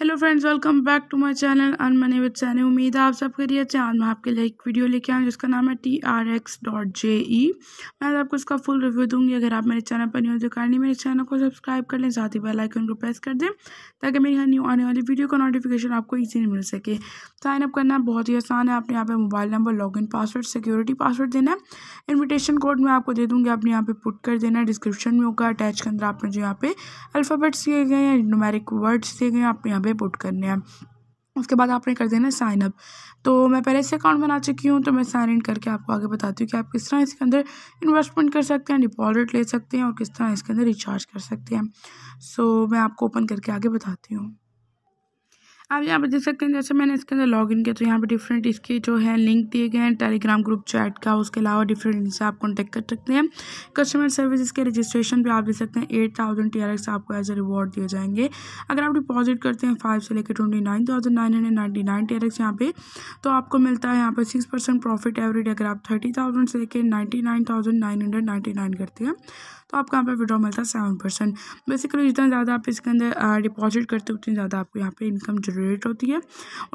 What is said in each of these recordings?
hello friends welcome back to my channel अन money with सैन उम्मीद है आप सब करिए आज मैं आपके लिए एक वीडियो लेके आऊँ जिसका नाम है T are X dot J E मैं आपको इसका फुल रिव्यू दूंगी अगर आप मेरे चैनल पर न्यू हो तो मेरे चैनल को सब्सक्राइब कर लें साथ ही बेल आइकन को प्रेस कर दें ताकि मेरी हर न्यू आने वाली वीडियो का नोटिफिकेशन आपको ईजीली मिल सके साइनअप करना बहुत ही आसान है आपने यहाँ पर mobile number log in password security password देना है इन्विटेशन कोड मैं आपको दे दूँगी आपने यहाँ पर पुट कर देना है डिस्क्रिप्शन में होगा अटैच के अंदर आपने जो यहाँ पे अल्फ़ाबेट्स दिए गए हैं नोमेरिक वर्ड्स दिए गए हैं आपने यहाँ पे पुट करने हैं उसके बाद आपने कर देना साइन अप तो मैं पहले से अकाउंट बना चुकी हूँ तो मैं साइन इन करके आपको आगे बताती हूँ कि आप किस तरह इसके अंदर इन्वेस्टमेंट कर सकते हैं डिपॉजिट ले सकते हैं और किस तरह इसके अंदर रिचार्ज कर सकते हैं सो मैं आपको ओपन करके आगे बताती हूँ आप यहाँ पर देख सकते हैं जैसे मैंने इसके अंदर लॉगिन किया तो यहाँ पे डिफरेंट इसके जो है लिंक दिए गए हैं टेलीग्राम ग्रुप चैट का उसके अलावा डिफरेंट इनसे आप कॉन्टेक्ट कर सकते हैं कस्टमर सर्विस के रजिस्ट्रेशन भी आप देख सकते हैं एट थाउजेंड टी आर एक्स आपको एज ए रिवॉर्ड दिए जाएंगे अगर आप डिपॉजिट करते हैं फाइव से लेकर twenty nine thousand nine hundred ninety nine टी आर एक्स यहाँ पे तो आपको मिलता है यहाँ पर सिक्स परसेंट प्रॉफिट एवरेज अगर आप थर्टी थाउजेंड से लेकर ninety nine thousand nine hundred ninety nine करते हैं तो आपको यहाँ पर विड्रॉ मिलता है सेवन परसेंट बेसिकली जितना ज़्यादा आप इसके अंदर डिपॉजिट करते हो उतनी ज़्यादा आपको यहाँ पर इनकम जनरेट होती है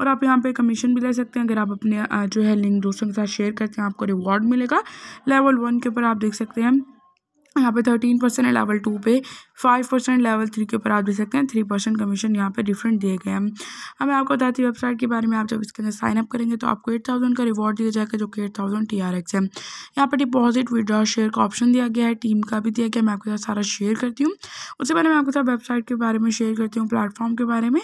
और आप यहाँ पर कमीशन भी ले सकते हैं अगर आप अपने जो है लिंक दोस्तों के साथ शेयर करते हैं आपको रिवॉर्ड मिलेगा लेवल वन के ऊपर आप देख सकते हैं यहाँ पे थर्टीन परसेंट है लेवल टू पे फाइव परसेंट लेवल थ्री के ऊपर आप दे सकते हैं थ्री परसेंट कमीशन यहाँ पे डिफरेंट दिए गए हैं हमें आपको बताती हूँ वेबसाइट के बारे में आप जब इसके अंदर साइनअप करेंगे तो आपको एट थाउजेंड का रिवॉर्ड दिया जाएगा जो कि एट थाउजेंड टी आर एक्स है यहाँ पर डिपॉजिट विड्रॉ शेयर का ऑप्शन दिया गया है टीम का भी दिया गया मैं आपके साथ सारा शेयर करती हूँ उससे पहले मैं आपके साथ वेबसाइट के बारे में शेयर करती हूँ प्लेटफॉर्म के बारे में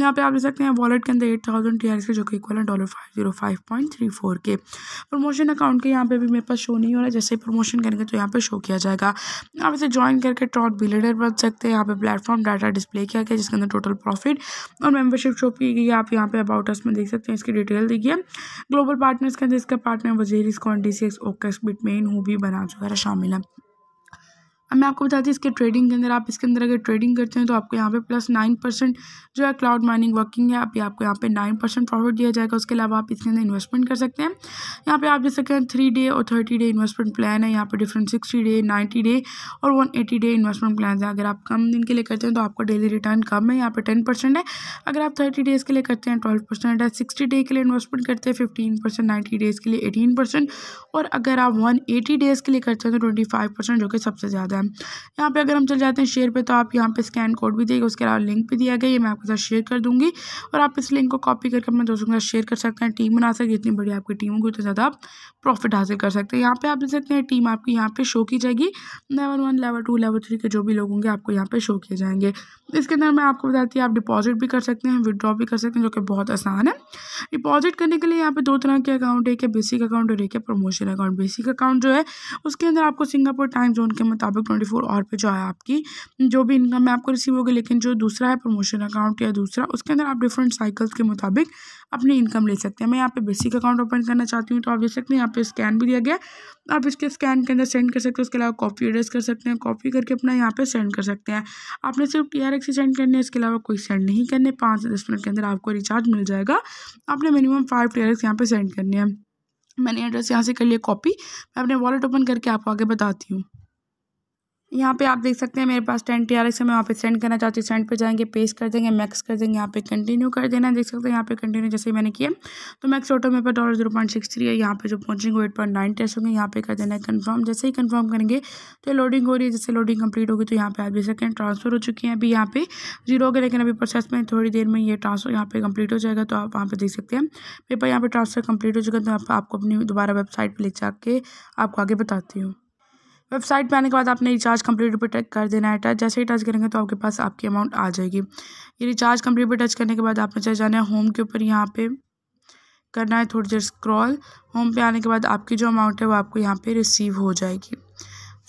यहाँ पर आप दे सकते हैं वॉलेट के अंदर एट थाउजेंड टी आर एक्स के जो कि इक्वल है dollar five zero five point three four के प्रमोशन अकाउंट के यहाँ पर भी मेरे पास शो नहीं हो रहा है जैसे प्रमोशन करेंगे तो यहाँ पर शो किया जाएगा आप इसे ज्वाइन करके ट्रॉट बिल्डर बन सकते हैं यहाँ पे प्लेटफॉर्म डाटा डिस्प्ले किया गया जिसके अंदर टोटल प्रॉफिट और मेंबरशिप शो की गई आप यहाँ पे अबाउट अस में देख सकते हैं इसकी डिटेल देखिए ग्लोबल पार्टनर्स के अंदर इसका पार्टनर वजीरिस इसकॉन डी सी एक्स ओकस बिटमेन हु भी बना है शामिल है अब मैं आपको बताती हूँ इसके ट्रेडिंग के अंदर आप इसके अंदर अगर ट्रेडिंग करते हैं तो आपको यहाँ पे प्लस नाइन परसेंट जो है क्लाउड माइनिंग वर्किंग है अभी आपको यहाँ पे नाइन परसेंट प्रॉफिट दिया जाएगा उसके अलावा आप इसके अंदर इन्वेस्टमेंट कर सकते हैं यहाँ पे आप देख सकते हैं थ्री डे और थर्टी डे इन्वेस्टमेंट प्लान है यहाँ पर different sixty day ninety day और one eighty day investment plan है अगर आप कम दिन के लिए करते हैं तो आपका डेली रिटर्न कम है यहाँ पर टेन परसेंट है अगर आप थर्टी डेज़ के लिए करते हैं ट्वेल्व परसेंट है सिक्सटी डे के लिए इन्वेस्टमेंट करते हैं फिफ्टीन परसेंट नाइन्टी डेज़ के लिए एटीन परसेंट और अगर आप वन एटी डेज़ के लिए करते हैं तो ट्वेंटी फाइव परसेंट जो कि सबसे ज़्यादा है यहाँ पे अगर हम चल जाते हैं शेयर पे तो आप यहाँ पे स्कैन कोड भी देगा उसके अलावा लिंक भी दिया गया ये मैं आपके साथ शेयर कर दूँगी और आप इस लिंक को कॉपी करके अपने दोस्तों के साथ शेयर कर सकते हैं टीम बना सकते जितनी बड़ी आपकी टीम होगी उतना ज़्यादा आप प्रॉफिट हासिल कर सकते हैं यहाँ पर आप देख सकते हैं टीम आपकी यहाँ पर शो की जाएगी level one level two level three के जो भी लोग होंगे आपको यहाँ पर शो किए जाएंगे इसके अंदर मैं आपको बताती हूँ आप डिपॉजिट भी कर सकते हैं विदड्रॉ भी कर सकते हैं जो कि बहुत आसान है डिपॉजिट करने के लिए यहाँ पे दो तरह के अकाउंट एक है बेसिक अकाउंट और एक है प्रमोशन अकाउंट बेसिक अकाउंट जो है उसके अंदर आपको सिंगापुर टाइम जोन के मुताबिक ट्वेंटी फोर और पर जो है आपकी जो भी इनकम है आपको रिसीव होगी लेकिन जो दूसरा है प्रमोशन अकाउंट या दूसरा उसके अंदर आप डिफरेंट साइकिल्स के मुताबिक अपनी इनकम ले सकते हैं मैं यहाँ पे बेसिक अकाउंट ओपन करना चाहती हूँ तो आप देख सकते हैं यहाँ पे स्कैन भी दिया गया आप इसके स्कैन के अंदर सेंड कर सकते हैं उसके अलावा कॉपी एड्रेस कर सकते हैं कॉपी करके अपना यहाँ पे सेंड कर सकते हैं आपने सिर्फ टी आर एक्स सेंड करने है इसके अलावा कोई सेंड नहीं करने पाँच दस मिनट के अंदर आपको रिचार्ज मिल जाएगा आपने मिनिमम फाइव टी आर एक्स यहाँ पर सेंड करने हैं मैंने एड्रेस यहाँ से कर लिया कॉपी मैं अपने वॉलेट ओपन करके आपको आगे बताती हूँ यहाँ पे आप देख सकते हैं मेरे पास टेन टी आर एक्स है मैं वहाँ पे सेंड करना चाहती हूँ सेंड पे जाएंगे पेस्ट कर देंगे मैक्स कर देंगे यहाँ पे कंटिन्यू कर देना देख सकते हैं यहाँ पे कंटिन्यू जैसे ही मैंने किया तो मैक्स ऑटो मेरे पास dollar zero point six three है यहाँ पे जो पहुँचेंगे एट पॉइंट नाइन टेस्ट होंगे यहाँ पे कर देना है कन्फर्म जैसे ही कन्फर्म करेंगे तो लोडिंग हो रही है जैसे लोडिंग कंप्लीट होगी तो यहाँ पे आप देख सकते हैं ट्रांसफर हो चुकी है अभी यहाँ पे जीरो हो गए लेकिन अभी प्रोसेस में थोड़ी देर में ये ट्रांसफर यहाँ पे कंप्लीट हो जाएगा तो आप वहाँ पे देख सकते हैं पेपर यहाँ पे ट्रांसफर कंप्लीट हो चुका है तो आपको अपनी दोबारा वेबसाइट पर ले जाके आपको आगे बताती हूँ वेबसाइट पे आने के बाद आपने रिचार्ज कंप्लीट पर टच कर देना है टच जैसे ही टच करेंगे तो आपके पास आपकी अमाउंट आ जाएगी ये रिचार्ज कंप्लीट पर टच करने के बाद आपने चले जाना है होम के ऊपर यहाँ पे करना है थोड़ी देर स्क्रॉल होम पे आने के बाद आपकी जो अमाउंट है वो आपको यहाँ पे रिसीव हो जाएगी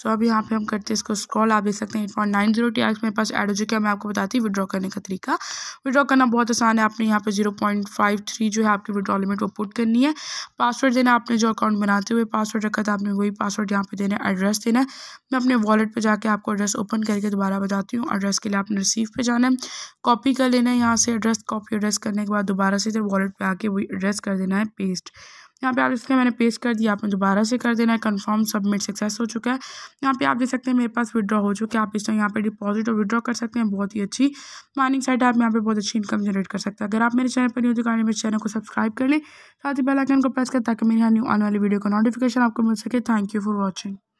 सो अब यहाँ पे हम करते हैं इसको स्क्रॉल आप देख सकते हैं eight point nine zero T R मेरे पास एड हो चुके है मैं आपको बताती हूँ विड्रॉ करने का तरीका विड्रॉ करना बहुत आसान है आपने यहाँ पे जीरो पॉइंट फाइव थ्री जो है आपकी विड्रॉ लिमिट वो पुट करनी है पासवर्ड देना आपने जो अकाउंट बनाते हुए पासवर्ड रखा था आपने वही पासवर्ड यहाँ पे देना है एड्रेस देना है मैं अपने वॉलेट पर जाकर आपको एड्रेस ओपन करके दोबारा बताती हूँ एड्रेस के लिए आपने रिसीव पर जाना है कॉपी कर लेना है यहाँ से एड्रेस कॉपी एड्रेस करने के बाद दोबारा से इधर वॉलेट पर आके वही एड्रेस कर देना है पेस्ट यहाँ पे आप इसके मैंने पेश कर दिया आपने दोबारा से कर देना है कन्फर्म सबमिट सक्सेस हो चुका है यहाँ पे आप देख सकते हैं मेरे पास विड्रॉ हो चुके हैं आप इस टाइम यहाँ पे डिपॉजिट और विड्रॉ कर सकते हैं बहुत ही अच्छी माइनिंग साइड आप यहाँ पे बहुत अच्छी इनकम जनरेट कर सकते हैं अगर आप मेरे चैनल पर न्यू दिखाने तो मेरे चैनल को सब्सक्राइब कर लें साथ ही बेलाइकन को प्रेस करें ताकि मेरे यहाँ न्यू आने वाली वीडियो का नोटिफिकेशन आपको मिल सके थैंक यू फॉर वॉचिंग